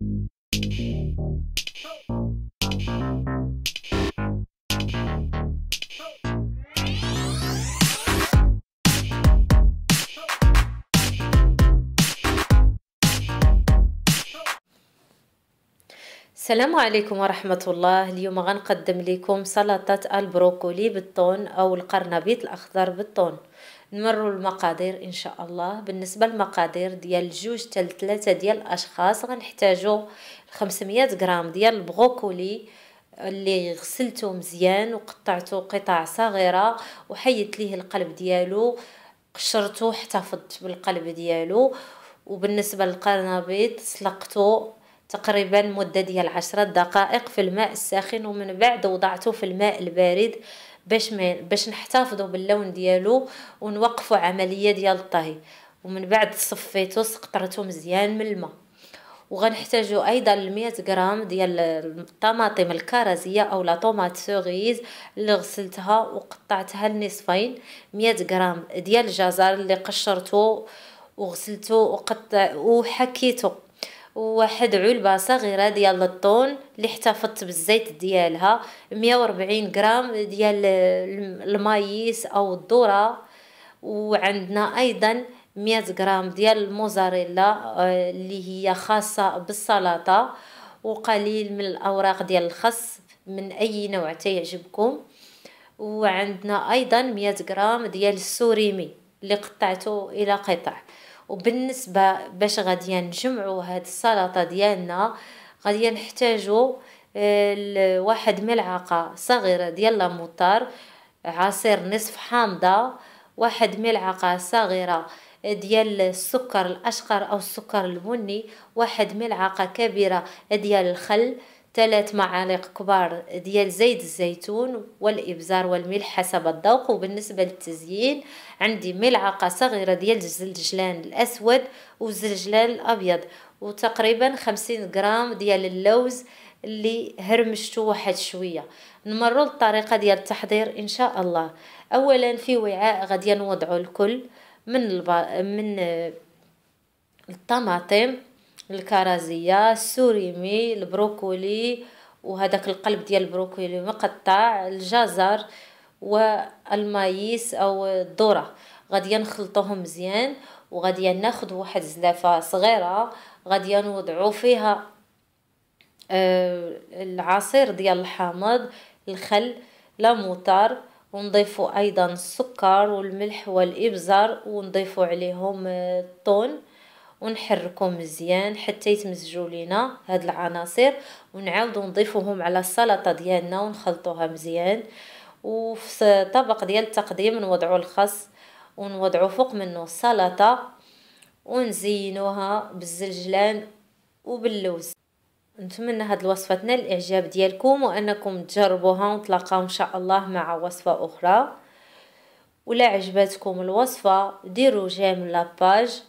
السلام عليكم ورحمة الله اليوم غنقدم لكم سلطة البروكولي بالطون أو القرنبيط الأخضر بالطون نمروا المقادير ان شاء الله بالنسبه للمقادير ديال جوج حتى ثلاثه ديال الاشخاص غنحتاجوا 500 غرام ديال البروكولي اللي غسلته مزيان وقطعته قطع صغيره وحيدت ليه القلب ديالو قشرته احتفظت بالقلب ديالو وبالنسبه للقرنبيط سلقته تقريبا مدة ديال عشرة دقائق في الماء الساخن ومن بعد وضعته في الماء البارد باش ما باش نحتفظوا باللون ديالو ونوقفوا عمليه ديال الطهي ومن بعد صفيته سقطرته مزيان من الماء وغنحتاجوا ايضا 100 غرام ديال الطماطم الكرزيه او لا طوماط سوغيز اللي غسلتها وقطعتها لنصفين 100 غرام ديال الجزر اللي قشرته وغسلته وقطع وحكيته واحد علبه صغيره ديال الطون اللي احتفظت بالزيت ديالها 140 غرام ديال المايس او الذره وعندنا ايضا 100 غرام ديال الموزاريلا آه، اللي هي خاصه بالسلطه وقليل من الاوراق ديال الخس من اي نوع تيعجبكم وعندنا ايضا 100 غرام ديال السوريمي اللي قطعته الى قطع وبالنسبه باش غادي نجمعوا هاد السلطه ديالنا غادي نحتاجوا آه، واحد ملعقه صغيره ديال لاموطار عصير نصف حامضه واحد ملعقه صغيره ديال السكر الاشقر او السكر البني واحد ملعقه كبيره ديال الخل ثلاث معالق كبار ديال زيت الزيتون والإبزار والملح حسب الذوق وبالنسبة للتزيين عندي ملعقة صغيرة ديال الزلجلان الأسود والزنجلان الأبيض وتقريبا خمسين غرام ديال اللوز اللي هرمشتو واحد شويه نمروا للطريقه ديال التحضير ان شاء الله اولا في وعاء غادي نوضعوا الكل من الب... من الطماطم الكرازيه السوريمي البروكولي وهذاك القلب ديال البروكولي مقطع الجزر والمايس او الذره غادي نخلطوهم مزيان وغادي ناخذ واحد زلافه صغيره غادي نوضعو فيها آه، العصير ديال الحامض الخل لا موتار ونضيفوا ايضا السكر والملح والابزار ونضيفوا عليهم آه، الطون ونحركو مزيان حتى يتمزجوا لينا هاد العناصر ونعاودو نضيفوهم على السلطه ديالنا ونخلطوها مزيان وفي طبق ديال التقديم نوضعو الخس ونوضعو فوق منه السلطه ونزينوها بالزلجلان وباللوز نتمنى هاد الوصفه تنال الاعجاب ديالكم وانكم تجربوها ونتلاقاو ان شاء الله مع وصفه اخرى ولا عجبتكم الوصفه ديروا جيم لاباج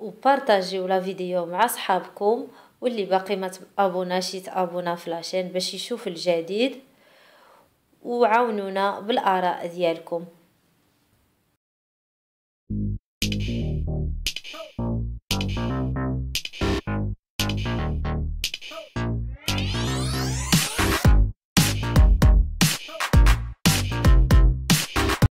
وبارطاجيو لا فيديو مع صحابكم واللي باقي ما تابوناش يتابونا في لاشين باش يشوف الجديد وعاونونا بالاراء ديالكم